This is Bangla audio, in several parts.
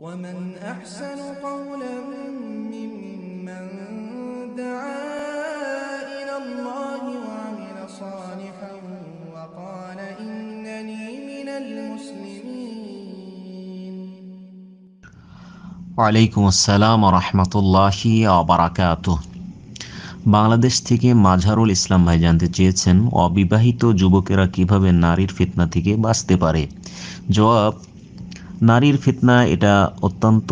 ومن أحسن قولا ممن دعا إلى الله وعمل صالحا وقال إنني من المسلمين ওয়ালাইকুম আসসালাম রহমতুল্লাহ অবরাকাত বাংলাদেশ থেকে মাঝারুল ইসলাম ভাই জানতে চেয়েছেন অবিবাহিত যুবকেরা কিভাবে নারীর ফিতনা থেকে বাঁচতে পারে জবাব নারীর ফিতনা এটা অত্যন্ত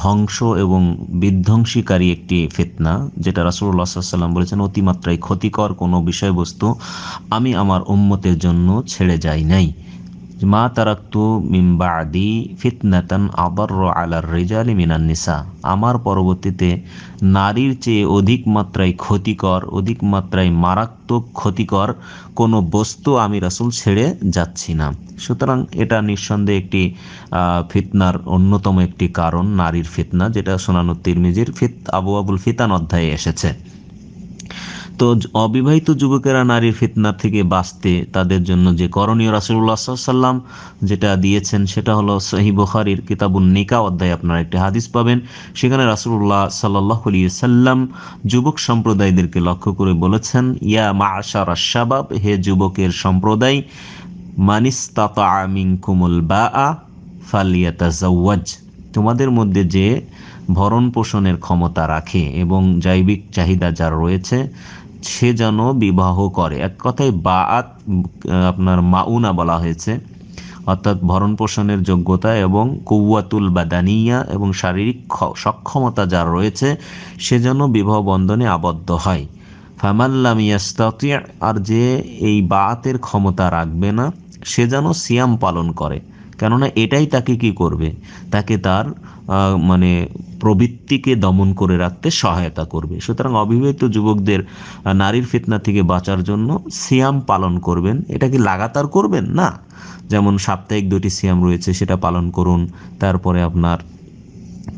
ধ্বংস এবং বিধ্বংসীকারী একটি ফিতনা যেটা রাসুল্লাহ সাল্লাম বলেছেন অতিমাত্রায় ক্ষতিকর কোনো বিষয়বস্তু আমি আমার উম্মতের জন্য ছেড়ে যাই নাই মা তারাক্তু মিম্বাদি ফিতনাতান আবার আলার রেজালি মিনান নিসা আমার পরবর্তীতে নারীর চেয়ে অধিক মাত্রায় ক্ষতিকর অধিক মাত্রায় মারাত্মক ক্ষতিকর কোনো বস্তু আমি রাসুল ছেড়ে যাচ্ছি না সুতরাং এটা নিঃসন্দেহে একটি ফিতনার অন্যতম একটি কারণ নারীর ফিতনা যেটা সোনানুর তিরমিজির ফিত আবু আবুল ফিতান অধ্যায়ে এসেছে তো অবিবাহিত যুবকেরা নারীর ফিতনা থেকে বাঁচতে তাদের জন্য যে করণীয় রাসুল্লাহ সাল্লাম যেটা দিয়েছেন সেটা হলো সাহি বুখারির কিতাবুল নিকা অধ্যায় আপনারা একটি হাদিস পাবেন সেখানে রাসুল্লাহ সাল্লাহ সাল্লাম যুবক সম্প্রদায়দেরকে লক্ষ্য করে বলেছেন ইয়া মা আশার শাবাব হে যুবকের সম্প্রদায় মানিস্তাতা আমিং কুমুল বা আ ফালিয়া তোমাদের মধ্যে যে ভরণ পোষণের ক্ষমতা রাখে এবং জৈবিক চাহিদা যার রয়েছে সে যেন বিবাহ করে এক কথায় বাআত আপনার মাউনা বলা হয়েছে অর্থাৎ ভরণ পোষণের যোগ্যতা এবং কৌয়াতুল বাদানিয়া এবং শারীরিক সক্ষমতা যার রয়েছে সে যেন বিবাহ বন্ধনে আবদ্ধ হয় ফামাল্লাম ইয়াস্তাতিয়া আর যে এই বাতের ক্ষমতা রাখবে না সে যেন সিয়াম পালন করে কেননা এটাই তাকে কি করবে তাকে তার মানে প্রবৃত্তিকে দমন করে রাখতে সহায়তা করবে সুতরাং অবিবাহিত যুবকদের নারীর ফিতনা থেকে বাঁচার জন্য সিয়াম পালন করবেন এটা কি লাগাতার করবেন না যেমন সাপ্তাহিক দুটি সিয়াম রয়েছে সেটা পালন করুন তারপরে আপনার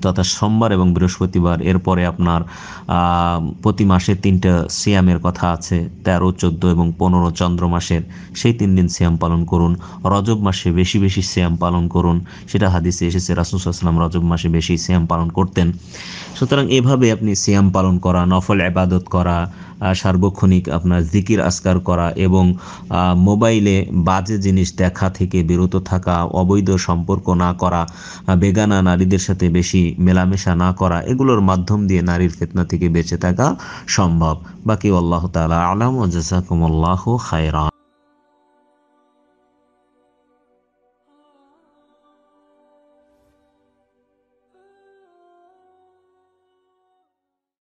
তথা সোমবার এবং বৃহস্পতিবার এরপরে আপনার প্রতি মাসে তিনটা সিয়ামের কথা আছে তেরো চোদ্দো এবং পনেরো চন্দ্র মাসের সেই তিন দিন সিয়াম পালন করুন রজব মাসে বেশি বেশি সিয়াম পালন করুন সেটা হাদিসে এসেছে রাসুসাল্লাম রজব মাসে বেশি সিয়াম পালন করতেন সুতরাং এভাবে আপনি সিয়াম পালন করা নফল আবাদত করা সার্বক্ষণিক আপনার জিকির আসকার করা এবং মোবাইলে বাজে জিনিস দেখা থেকে বিরত থাকা অবৈধ সম্পর্ক না করা বেগানা নারীদের সাথে বেশি মেলামেশা না করা এগুলোর মাধ্যম দিয়ে নারীর ফেতনা থেকে বেঁচে থাকা সম্ভব বাকি আল্লাহ তালা আলাম ও জাসাকুমল্লাহ খায়রান